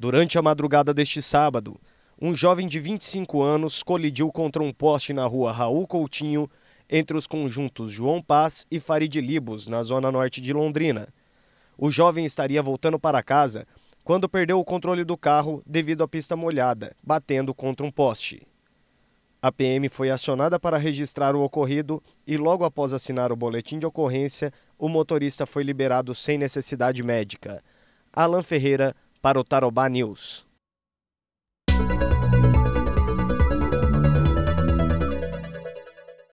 Durante a madrugada deste sábado, um jovem de 25 anos colidiu contra um poste na rua Raul Coutinho, entre os conjuntos João Paz e Farid Libos, na zona norte de Londrina. O jovem estaria voltando para casa quando perdeu o controle do carro devido à pista molhada, batendo contra um poste. A PM foi acionada para registrar o ocorrido e, logo após assinar o boletim de ocorrência, o motorista foi liberado sem necessidade médica. Alan Ferreira, para o Tarobá News.